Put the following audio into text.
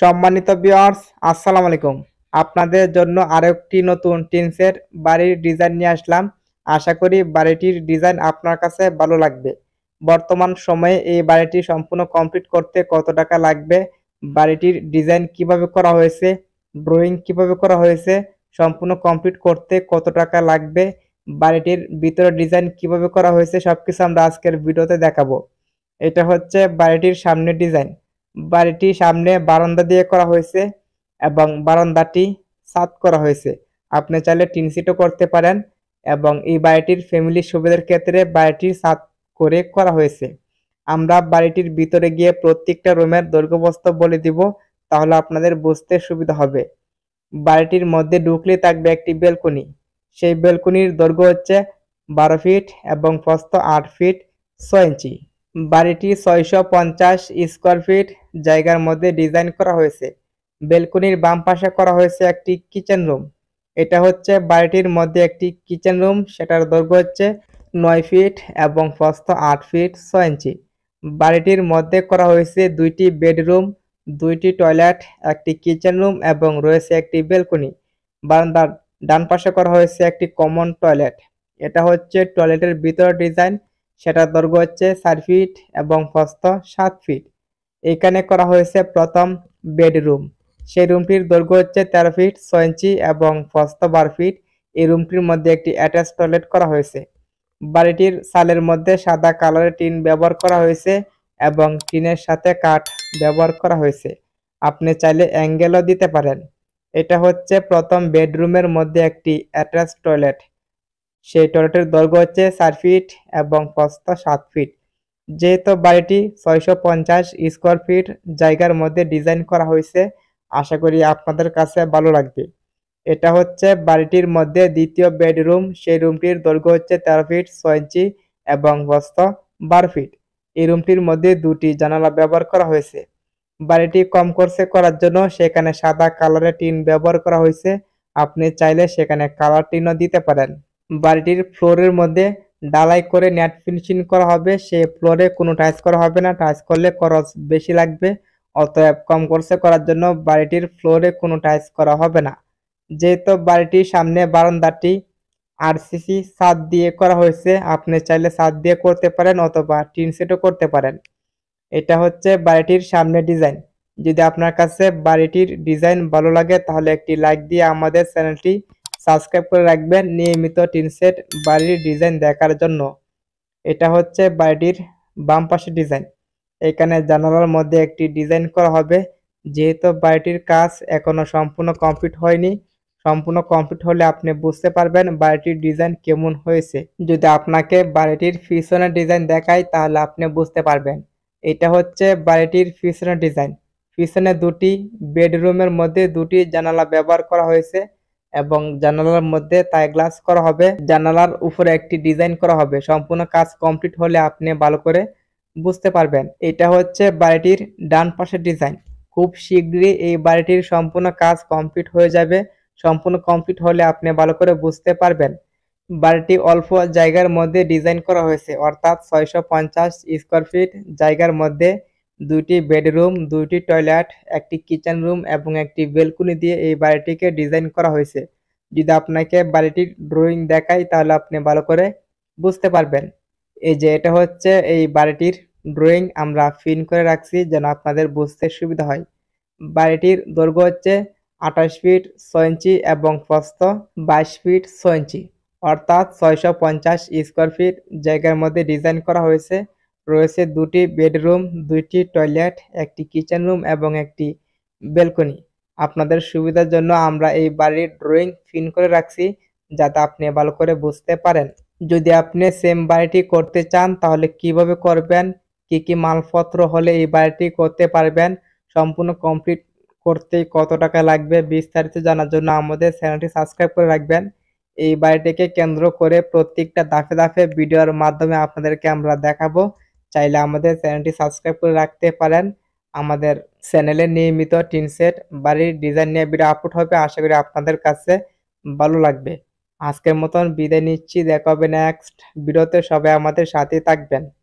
সম্মানিত বিয়ার্স আসসালামু আলাইকুম আপনাদের জন্য একটি নতুন টিনসের বাড়ির ডিজাইন নিয়ে আসলাম আশা করি বাড়িটির ডিজাইন আপনার কাছে ভালো লাগবে বর্তমান সময়ে এই বাড়িটি সম্পূর্ণ কমপ্লিট করতে কত টাকা লাগবে বাড়িটির ডিজাইন কিভাবে করা হয়েছে ড্রয়িং কিভাবে করা হয়েছে সম্পূর্ণ কমপ্লিট করতে কত টাকা লাগবে বাড়িটির ভিতরে ডিজাইন কিভাবে করা হয়েছে সব কিছু আমরা আজকের ভিডিওতে দেখাবো এটা হচ্ছে বাড়িটির সামনের ডিজাইন বাড়িটি সামনে বারান্দা দিয়ে করা হয়েছে এবং বারান্দাটি সাত করা হয়েছে আপনি চাইলে টিন সিটও করতে পারেন এবং এই বাড়িটির ফ্যামিলির সুবিধার ক্ষেত্রে বাড়িটির সাত করে করা হয়েছে আমরা বাড়িটির ভিতরে গিয়ে প্রত্যেকটা রুমের দৈর্ঘ্যবস্ত বলে দিব তাহলে আপনাদের বুঝতে সুবিধা হবে বাড়িটির মধ্যে ঢুকলে থাকবে একটি বেলকনি সেই বেলকনির দৈর্ঘ্য হচ্ছে বারো ফিট এবং প্রস্থ আট ফিট ছয় ইঞ্চি বাড়িটি ছয়শো পঞ্চাশ স্কোয়ার ফিট জায়গার মধ্যে ডিজাইন করা হয়েছে বেলকনির বাম পাশে করা হয়েছে একটি কিচেন রুম এটা হচ্ছে বাড়িটির মধ্যে একটি কিচেন রুম সেটার দৈর্ঘ্য হচ্ছে নয় ফিট এবং প্রস্থ আট ফিট ছ ইঞ্চি বাড়িটির মধ্যে করা হয়েছে দুইটি বেডরুম দুইটি টয়লেট একটি কিচেন রুম এবং রয়েছে একটি বেলকনি বারান্দার ডান পাশে করা হয়েছে একটি কমন টয়লেট এটা হচ্ছে টয়লেটের ভিতরের ডিজাইন সেটার দৈর্ঘ্য হচ্ছে চার ফিট এবং প্রস্থ সাত ফিট এখানে করা হয়েছে প্রথম বেডরুম সেই রুমটির দৈর্ঘ্য হচ্ছে তেরো ফিট ছয় ইঞ্চি এবং পস্ত বারো ফিট এই রুমটির মধ্যে একটি অ্যাটাচ টয়লেট করা হয়েছে বাড়িটির সালের মধ্যে সাদা কালারের টিন ব্যবহার করা হয়েছে এবং টিনের সাথে কাঠ ব্যবহার করা হয়েছে আপনি চাইলে অ্যাঙ্গেলও দিতে পারেন এটা হচ্ছে প্রথম বেডরুমের মধ্যে একটি অ্যাটাচ টয়লেট সেই টয়লেটের দৈর্ঘ্য হচ্ছে চার ফিট এবং পস্ত সাত ফিট যেহেতু বাড়িটি ছয়শো পঞ্চাশ স্কোয়ার ফিট জায়গার মধ্যে ডিজাইন করা হয়েছে আশা করি আপনাদের কাছে ভালো লাগবে এটা হচ্ছে বাড়িটির মধ্যে দ্বিতীয় বেডরুম সেই রুমটির দৈর্ঘ্য হচ্ছে তেরো ফিট ছয় ইঞ্চি এবং বস্ত বারো ফিট এই রুমটির মধ্যে দুটি জানালা ব্যবহার করা হয়েছে বাড়িটি কম করছে করার জন্য সেখানে সাদা কালারের টিন ব্যবহার করা হয়েছে আপনি চাইলে সেখানে কালার টিনও দিতে পারেন বাড়িটির ফ্লোরের মধ্যে ডালাই করে নেট ফিনিশিং করা হবে সে ফ্লোরে কোনো টাচ করা হবে না টাচ করলে খরচ বেশি লাগবে অতএব কম করছে করার জন্য বাড়িটির ফ্লোরে কোনো টাচ করা হবে না যেহেতু বাড়িটির সামনে বারান্দাটি আর সিসি ছাদ দিয়ে করা হয়েছে আপনি চাইলে ছাদ দিয়ে করতে পারেন অথবা টিন সেটও করতে পারেন এটা হচ্ছে বাড়িটির সামনে ডিজাইন যদি আপনার কাছে বাড়িটির ডিজাইন ভালো লাগে তাহলে একটি লাইক দিয়ে আমাদের চ্যানেলটি সাবস্ক্রাইব করে রাখবেন নিয়মিত টিনসেট বাড়ির ডিজাইন দেখার জন্য এটা হচ্ছে বাড়ির বাম পাশে ডিজাইন এখানে জানালার মধ্যে একটি ডিজাইন করা হবে যেহেতু বাড়িটির কাজ এখনও সম্পূর্ণ কমপ্লিট হয়নি সম্পূর্ণ কমপ্লিট হলে আপনি বুঝতে পারবেন বাড়িটির ডিজাইন কেমন হয়েছে যদি আপনাকে বাড়িটির পিছনের ডিজাইন দেখায় তাহলে আপনি বুঝতে পারবেন এটা হচ্ছে বাড়িটির পিছনের ডিজাইন পিছনে দুটি বেডরুমের মধ্যে দুটি জানালা ব্যবহার করা হয়েছে এবং জানালার মধ্যে তাই গ্লাস করা হবে জানালার উপরে একটি ডিজাইন করা হবে সম্পূর্ণ কাজ কমপ্লিট হলে আপনি ভালো করে বুঝতে পারবেন এটা হচ্ছে বাড়িটির ডান পাশের ডিজাইন খুব শীঘ্রই এই বাড়িটির সম্পূর্ণ কাজ কমপ্লিট হয়ে যাবে সম্পূর্ণ কমপ্লিট হলে আপনি ভালো করে বুঝতে পারবেন বাড়িটি অল্প জায়গার মধ্যে ডিজাইন করা হয়েছে অর্থাৎ ছয়শো পঞ্চাশ স্কোয়ার ফিট জায়গার মধ্যে দুইটি বেডরুম দুইটি টয়লেট একটি কিচেন রুম এবং একটি বেলকুনি দিয়ে এই বাড়িটিকে ডিজাইন করা হয়েছে যদি আপনাকে বাড়িটির ড্রয়িং দেখাই তাহলে আপনি ভালো করে বুঝতে পারবেন এই যে এটা হচ্ছে এই বাড়িটির ড্রয়িং আমরা ফিন করে রাখছি যেন আপনাদের বুঝতে সুবিধা হয় বাড়িটির দৈর্ঘ্য হচ্ছে আঠাশ ফিট ছ ইঞ্চি এবং প্রস্ত বাইশ ফিট ছ ইঞ্চি অর্থাৎ ছয়শো পঞ্চাশ স্কোয়ার ফিট জায়গার মধ্যে ডিজাইন করা হয়েছে রয়েছে দুটি বেডরুম দুইটি টয়লেট একটি কিচেন রুম এবং একটি ব্যালকনি আপনাদের সুবিধার জন্য আমরা এই বাড়ির ড্রয়িং ফিন করে রাখছি যাতে আপনি ভালো করে বুঝতে পারেন যদি আপনি সেম বাড়িটি করতে চান তাহলে কিভাবে করবেন কি কি মালপত্র হলে এই বাড়িটি করতে পারবেন সম্পূর্ণ কমপ্লিট করতে কত টাকা লাগবে বিস্তারিত জানার জন্য আমাদের চ্যানেলটি সাবস্ক্রাইব করে রাখবেন এই বাড়িটিকে কেন্দ্র করে প্রত্যেকটা দাফে দাফে ভিডিওর মাধ্যমে আপনাদেরকে আমরা দেখাবো চাইলে আমাদের চ্যানেলটি সাবস্ক্রাইব করে রাখতে পারেন আমাদের চ্যানেলে নিয়মিত টিন সেট বাড়ির ডিজাইন নিয়ে ভিডিও আপলোড হবে আশা করি আপনাদের কাছে ভালো লাগবে আজকের মতন বিদায় নিচ্ছি দেখা হবে নেক্সট ভিডিওতে সবাই আমাদের সাথে থাকবেন